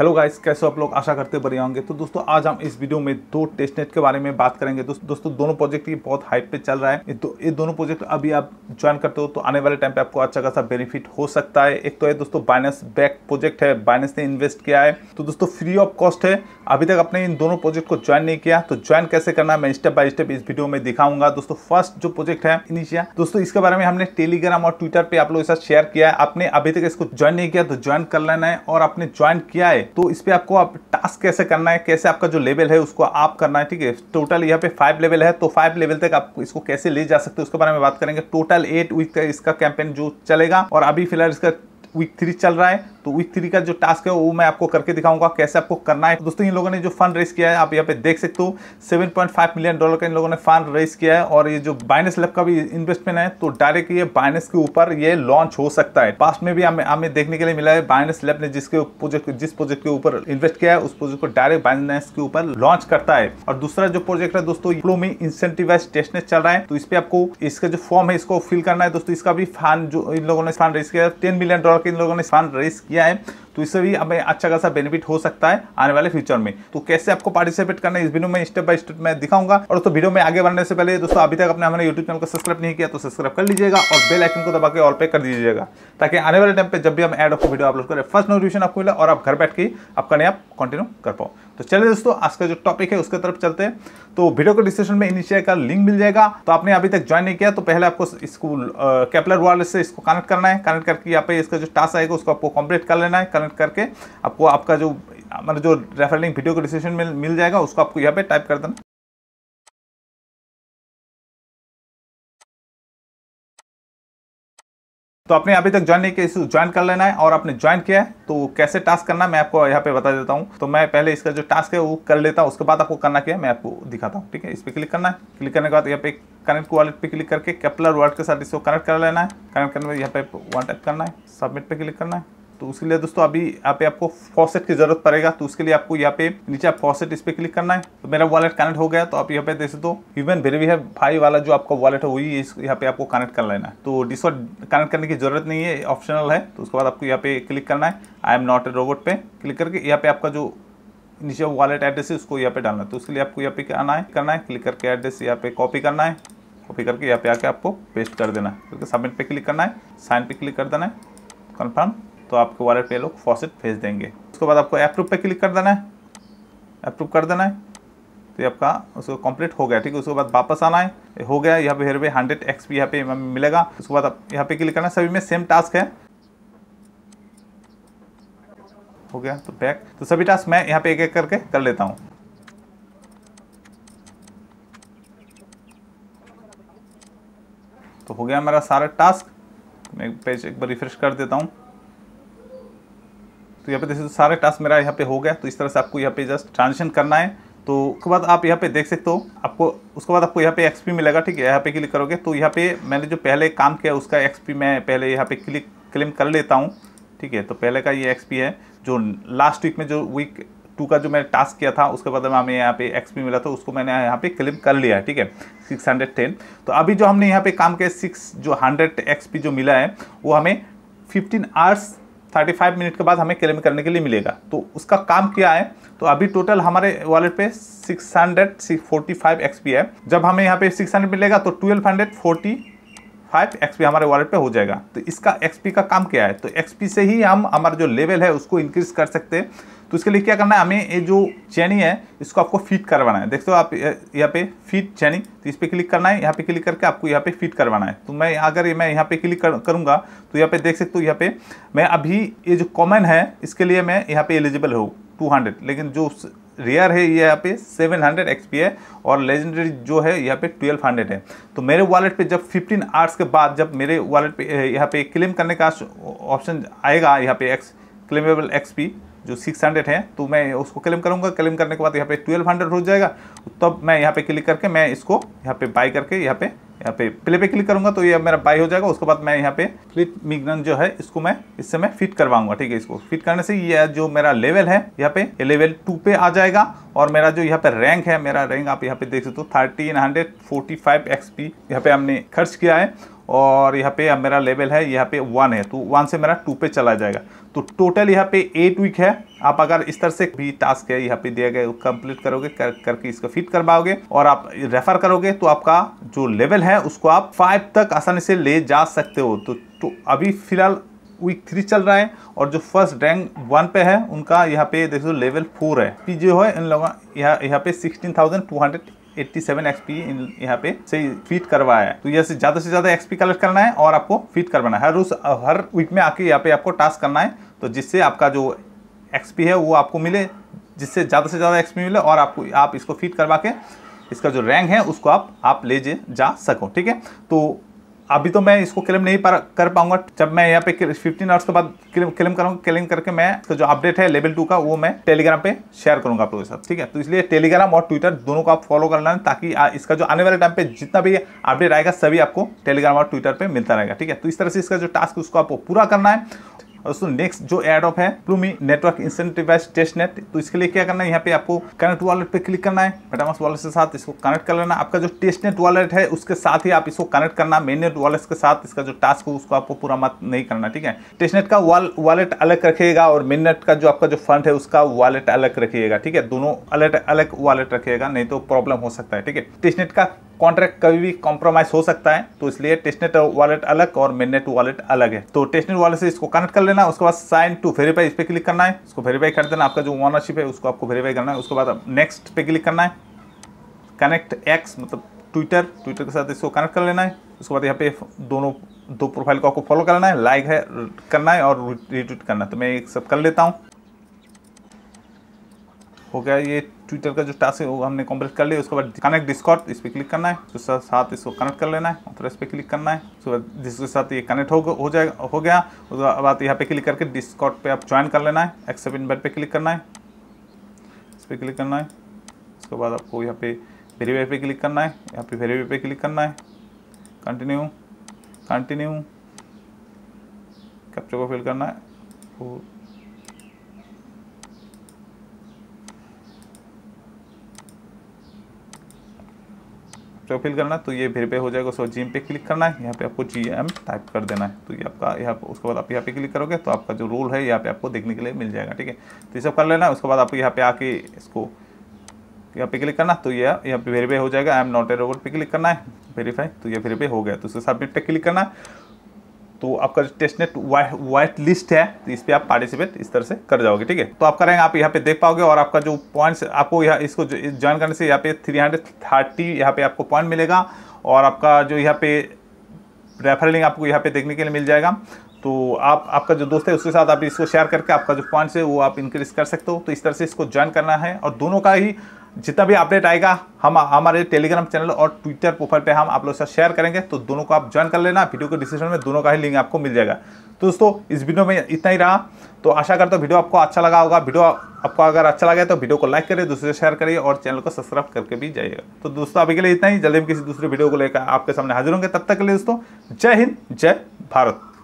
hello guys कैसे आप लोग आशा करते बढ़िया होंगे तो दोस्तों आज हम इस वीडियो में दो टेस्टनेट के बारे में बात करेंगे दोस्तों दोस्तों दोनों प्रोजेक्ट ये बहुत हाइप पे चल रहा है तो ये दोनों प्रोजेक्ट अभी आप ज्वाइन करते हो तो आने वाले टाइम पे आपको अच्छा खासा बेनिफिट हो सकता है एक तो है दोस्तों बाइनस बैक प्रोजेक्ट है बाइनस ने इन्वेस्ट किया है तो दोस्तों फ्री ऑफ कॉस्ट है अभी तक आपने इन दोनों प्रोजेक्ट को ज्वाइन नहीं किया तो ज्वाइन कैसे करना मैं स्टेप बाय स्टेप इस वीडियो में दिखाऊंगा दोस्तों फर्स्ट जो प्रोजेक्ट है इनिशिया दोस्तों इसके बारे में हमने टेलीग्राम और ट्विटर पर आप लोग के साथ शेयर किया है आपने अभी तक इसको ज्वाइन नहीं किया तो ज्वाइन कर लेना है और आपने ज्वाइन किया है तो इस पर आपको आप टास्क कैसे करना है कैसे आपका जो लेवल है उसको आप करना है ठीक है टोटल यहाँ पे फाइव लेवल है तो फाइव लेवल तक आप इसको कैसे ले जा सकते हो उसके बारे में बात करेंगे टोटल एट वीक का इसका कैंपेन जो चलेगा और अभी फिलहाल इसका वीक थ्री चल रहा है तो वीक थ्री का जो टास्क है वो मैं आपको करके दिखाऊंगा कैसे आपको करना है दोस्तों इन लोगों ने जो फंड रेस किया है आप यहाँ पे देख सकते हो 7.5 मिलियन डॉलर का इन लोगों ने फंड रेस किया है और ये जो बाइनस लैब का भी इन्वेस्टमेंट है तो डायरेक्ट ये बाइनस के ऊपर ये लॉन्च हो सकता है पास्ट में भी हमें देखने के लिए मिला है बाइनस लैब ने जिसके प्रोजेक्ट जिस प्रोजेक्ट के ऊपर इन्वेस्ट किया है उस प्रोजेक्ट को डायरेक्ट बाइनेस के ऊपर लॉन्च करता है और दूसरा जो प्रोजेक्ट है दोस्तों फ्लो में इंसेंटिवाइज टेस्टनेट चल रहा है तो इस पर आपको इसका जो फॉर्म है इसको फिल करना है दोस्तों इसका भी फंड जो इन लोगों ने फंड रेस किया टेन मिलियन डॉलर के इन लोगों ने फंड रेस किया गया है तो इससे भी हमें अच्छा खासा बेनिफिट हो सकता है आने वाले फ्यूचर में तो कैसे आपको पार्टिसिपेट करना है इस वीडियो में स्टेप बाय स्टेप मैं दिखाऊंगा और दोस्तों वीडियो में आगे बढ़ने से पहले दोस्तों अभी तक अपने हमारे यूट्यूब चैनल को सब्सक्राइब नहीं किया तो सब्सक्राइब कर लीजिएगा और बेल आइकन को दबा के ऑल पे कर दीजिएगा ताकि आने वाले टाइम पर जब भी हम एड ऑफ वीडियो अपलोड करें फर्स्ट नोटिफिकेशन आपको मिला और आप घर बैठ के आपका आप कंटिन्यू कर पाओ तो चलिए दोस्तों आज का जो टॉपिक है उसके तरफ चलते हैं तो वीडियो को डिस्क्रिप्शन में इनिशियल का लिंक मिल जाएगा तो आपने अभी तक ज्वाइन नहीं किया तो पहले आपको इसको कैपलर वायर से इसको कनेक्ट करना है कनेक्ट करके यहाँ पे इसका जो टास्क आएगा उसको आपको कंप्लीट कर लेना है कनेक्ट करके आपको आपका जो मतलब जो रेफर लिंक वीडियो को डिस्क्रिप्शन में मिल जाएगा उसको आपको यहाँ पे टाइप कर देना तो आपने अभी तक ज्वाइन नहीं किया ज्वाइन कर लेना है और आपने ज्वाइन किया है तो कैसे टास्क करना मैं आपको यहाँ पे बता देता हूँ तो मैं पहले इसका जो टास्क है वो कर लेता हूँ उसके बाद आपको करना क्या है मैं आपको दिखाता हूँ ठीक है इस पर क्लिक करना है क्लिक करने के बाद यहाँ पे कनेक्ट वॉलेट पे क्लिक करके कैपलर वर्ड के साथ इसको कनेक्ट कर लेना है कनेक्ट करने के बाद यहाँ पे वन टाइप करना है सबमिट पर क्लिक करना है तो उसके लिए दोस्तों अभी यहाँ पे आपको फॉसेट की जरूरत पड़ेगा तो उसके लिए आपको यहाँ पे नीचे आप फॉसेट इस पर क्लिक करना है तो मेरा वॉलेट कनेक्ट हो गया तो आप यहाँ पे देख सकते हो ह्यूमन है फाइव वाला जो आपका वॉलेट है वही यहाँ पे आपको कनेक्ट कर लेना है तो डिसवर्ट कनेक्ट करने की जरूरत नहीं है ऑप्शनल है तो उसके बाद आपको यहाँ पे क्लिक करना है I am not a robot पे क्लिक करके यहाँ पे आपका जो नीचे वॉलेट एड्रेस है उसको यहाँ पे डालना है तो उसके लिए आपको यहाँ पे आना है करना है क्लिक करके एड्रेस यहाँ पे कॉपी करना है कॉपी करके यहाँ पे आके आपको पेस्ट कर देना है सबमिट पे क्लिक करना है साइन पे क्लिक कर देना है कन्फर्म तो आपके वॉलेट पे लोग फॉसिट भेज देंगे उसके बाद आपको अप्रूव पे क्लिक कर देना है अप्रूव कर देना है तो ये आपका उसको कंप्लीट हो गया ठीक है उसके बाद वापस आना है हो गया यहाँ पे हेर भाई हंड्रेड एक्स पी यहाँ पे मिलेगा उसके बाद आप यहाँ पे क्लिक करना सभी में सेम टास्क है हो गया तो बैक तो सभी टास्क मैं यहाँ पे एक एक करके कर लेता हूँ तो हो गया मेरा सारा टास्क मैं पेज एक बार रिफ्रेश कर देता हूँ तो यहाँ पे देखिए सारे टास्क मेरा यहाँ पे हो गया तो इस तरह से आपको यहाँ पे जस्ट ट्रांजेक्शन करना है तो उसके बाद आप यहाँ पे देख सकते हो आपको उसके बाद आपको यहाँ पे एक्सपी मिलेगा ठीक है यहाँ पे क्लिक करोगे तो यहाँ पे मैंने जो पहले काम किया उसका एक्सपी मैं पहले यहाँ पे क्लिक क्लेम कर लेता हूँ ठीक है तो पहले का ये एक्सपी है जो लास्ट वीक में जो वीक टू का जो मैंने टास्क किया था उसके बाद हमें यहाँ पे एक्सपी मिला था उसको मैंने यहाँ पे क्लेम कर लिया है ठीक है सिक्स हंड्रेड टेन तो अभी जो हमने यहाँ पे काम किया सिक्स जो हंड्रेड एक्सपी जो मिला है वो हमें फिफ्टीन आवर्स 35 मिनट के बाद हमें क्लेम करने के लिए मिलेगा तो उसका काम क्या है तो अभी टोटल हमारे वॉलेट पे 645 हंड्रेड है जब हमें यहाँ पे 600 मिलेगा तो 1240 फाइव एक्सपी हमारे वॉलेट पे हो जाएगा तो इसका पी का काम क्या है तो एक्सपी से ही हम हमारा जो लेवल है उसको इंक्रीज कर सकते हैं तो इसके लिए क्या करना है हमें ये जो चैनी है इसको आपको फिट करवाना है देखते हो आप यहाँ पे फिट चैनी तो इस पर क्लिक करना है यहाँ पे क्लिक करके आपको यहाँ पे फिट करवाना है तो मैं अगर मैं यहाँ पे क्लिक करूँगा तो यहाँ पे देख सकते हो यहाँ पे मैं अभी ये जो कॉमन है इसके लिए मैं यहाँ पे एलिजिबल हूँ हंड्रेड लेकिन जो रियर है यहाँ पे 700 हंड्रेड एक्सपी है और लेजेंडरी जो है यहाँ पे 1200 है तो मेरे वॉलेट पे जब 15 आवर्स के बाद जब मेरे वॉलेट पे यहाँ पे क्लेम करने का ऑप्शन आएगा यहाँ पे एक्स क्लेमेबल एक्सपी जो 600 है तो मैं उसको क्लेम करूँगा क्लेम करने के बाद यहाँ पे 1200 हो जाएगा तब मैं यहाँ पे क्लिक करके मैं इसको यहाँ पे बाई करके यहाँ पे यहाँ पे प्ले पे क्लिक करूंगा तो ये मेरा बाय हो जाएगा उसके बाद मैं यहाँ पे फ्लिप मिगनन जो है इसको मैं इससे मैं फिट करवाऊंगा ठीक है इसको फिट करने से ये जो मेरा लेवल है यहाँ पे ये लेवल टू पे आ जाएगा और मेरा जो यहाँ पे रैंक है मेरा रैंक आप यहाँ पे देख सकते हो thirteen hundred forty five XP यहाँ पे हमने खर्च किया है और यहाँ पे मेरा लेवल है यहाँ पे वन है तो वन से मेरा टू पे चला जाएगा तो टोटल यहाँ पे एट वीक है आप अगर इस तरह से भी टास्क है यहाँ पे दिया गया कंप्लीट करोगे कर, करके इसको फिट करवाओगे और आप रेफर करोगे तो आपका जो लेवल है उसको आप फाइव तक आसानी से ले जा सकते हो तो, तो अभी फिलहाल वीक थ्री चल रहा है और जो फर्स्ट रैंक वन पे है उनका यहाँ पे देखो लेवल फोर है पी जो है इन लोगों यहाँ यहाँ पे sixteen thousand two hundred eighty seven XP यहाँ पे से फीट करवाया है तो जैसे ज्यादा से ज्यादा एक्सपी कलेक्ट करना है और आपको फीट करवाना है हर उस हर वीक में आके यहाँ पे आपको टास्क करना है तो जिससे आपका जो एक्सपी है वो आपको मिले जिससे ज़्यादा से ज़्यादा एक्सपी मिले और आपको आप इसको फीट करवा के इसका जो रैंक है उसको आप आप ले जा सको ठीक है तो अभी तो मैं इसको क्लेम नहीं कर पाऊंगा जब मैं यहाँ पे फिफ्टीन आवर्स के बाद क्लेम करूंगा क्लेम करके मैं तो जो अपडेट है लेवल टू का वो मैं टेलीग्राम पे शेयर करूंगा आप लोगों के साथ ठीक है तो इसलिए टेलीग्राम और ट्विटर दोनों को आप फॉलो करना है ताकि इसका जो आने वाले टाइम पे जितना भी अपडेट आएगा सभी आपको टेलीग्राम और ट्विटर पर मिलता रहेगा ठीक है तो इस तरह से इसका जो टास्क उसको आपको पूरा करना है और दोस्तों नेक्स्ट जो एड ऑफ है Plume network incentivize test net तो इसके लिए क्या करना है यहाँ पे आपको कनेक्ट वॉलेट पे क्लिक करना है मेटामास वॉलेट के साथ इसको कनेक्ट कर लेना आपका जो टेस्ट नेट वॉलेट है उसके साथ ही आप इसको कनेक्ट करना मेन नेट वॉलेट के साथ इसका जो टास्क हो उसको आपको पूरा मत नहीं करना ठीक है टेस्ट नेट का वॉलेट अलग रखिएगा और मेन नेट का जो आपका जो फंड है उसका वॉलेट अलग रखिएगा ठीक है दोनों अलग अलग वॉलेट रखिएगा नहीं तो प्रॉब्लम हो सकता है ठीक है टेस्ट नेट का कॉन्ट्रैक्ट कभी भी कॉम्प्रोमाइज़ हो सकता है तो इसलिए टेस्टनेट वॉलेट अलग और मेननेट वॉलेट अलग है तो टेस्टनेट वॉलेट से इसको कनेक्ट कर लेना उसके बाद साइन टू वेरीफाई इस पर क्लिक करना है उसको वेरीफाई कर देना आपका जो ओनरशिप है उसको आपको वेरीफाई करना है उसके बाद नेक्स्ट पे क्लिक करना है कनेक्ट एक्स मतलब ट्विटर ट्विटर के साथ इसको कनेक्ट कर लेना है उसके बाद यहाँ पे दोनों दो प्रोफाइल को आपको फॉलो करना है लाइक है करना है और रिट्वीट करना है तो मैं एक सब कर लेता हूँ हो गया ये ट्विटर का जो टास्क है वो हमने कम्प्लीट कर लिया उसके बाद कनेक्ट डिस्कॉट इस पर क्लिक करना है उसके तो साथ इसको कनेक्ट कर लेना है और इस पर क्लिक करना है उसके बाद जिसके साथ ये कनेक्ट हो, हो जाएगा हो गया उसके बाद यहाँ पे क्लिक करके डिस्कॉट पे आप ज्वाइन कर लेना है एक्सेप्ट इन्वाइट पे क्लिक करना है इस पर क्लिक करना है उसके बाद आपको यहाँ पे वेरीवाई पे क्लिक करना है यहाँ पे वेरीवाई पे क्लिक करना है कंटिन्यू कंटिन्यू कैप्चर को फिल करना है जो फिल करना तो ये फिर पे हो जाएगा सो जीम पे क्लिक करना है यहाँ पे आपको जी एम टाइप कर देना है तो ये आपका यहाँ उसके बाद आप यहाँ पे क्लिक करोगे तो आपका जो रूल है यहाँ पे आपको देखने के लिए मिल जाएगा ठीक है तो ये सब कर लेना उसके बाद आपको यहाँ पे आके इसको यहाँ पे क्लिक करना तो ये यहाँ पे वेरीफाई हो जाएगा I am not a robot पे क्लिक करना है वेरीफाई तो ये वेरीफाई हो गया तो उसके सबमिट पे क्लिक करना तो आपका टेस्टनेट वाइट लिस्ट है तो इस पर आप पार्टिसिपेट इस तरह से कर जाओगे ठीक है तो आपका रैंक आप यहाँ पे देख पाओगे और आपका जो पॉइंट्स आपको यहाँ इसको ज्वाइन करने से यहाँ पे थ्री हंड्रेड थर्टी यहाँ पे आपको पॉइंट मिलेगा और आपका जो यहाँ पे रेफर लिंक आपको यहाँ पे देखने के लिए मिल जाएगा तो आप आपका जो दोस्त है उसके साथ आप इसको शेयर करके आपका जो पॉइंट्स है वो आप इंक्रीज कर सकते हो तो इस तरह से इसको ज्वाइन करना है और दोनों का ही जितना भी अपडेट आएगा हम हमारे टेलीग्राम चैनल और ट्विटर प्रोफाइल पे हम आप लोग से शेयर करेंगे तो दोनों को आप ज्वाइन कर लेना वीडियो के डिस्क्रिप्शन में दोनों का ही लिंक आपको मिल जाएगा तो दोस्तों इस वीडियो में इतना ही रहा तो आशा करता हूँ वीडियो आपको अच्छा लगा होगा वीडियो आपको अगर अच्छा लगे तो वीडियो को लाइक करिए दूसरे शेयर करिए और चैनल को सब्सक्राइब करके भी जाइएगा तो दोस्तों अभी के लिए इतना ही जल्दी हम किसी दूसरे वीडियो को लेकर आपके सामने हाजिर होंगे तब तक के लिए दोस्तों जय हिंद जय भारत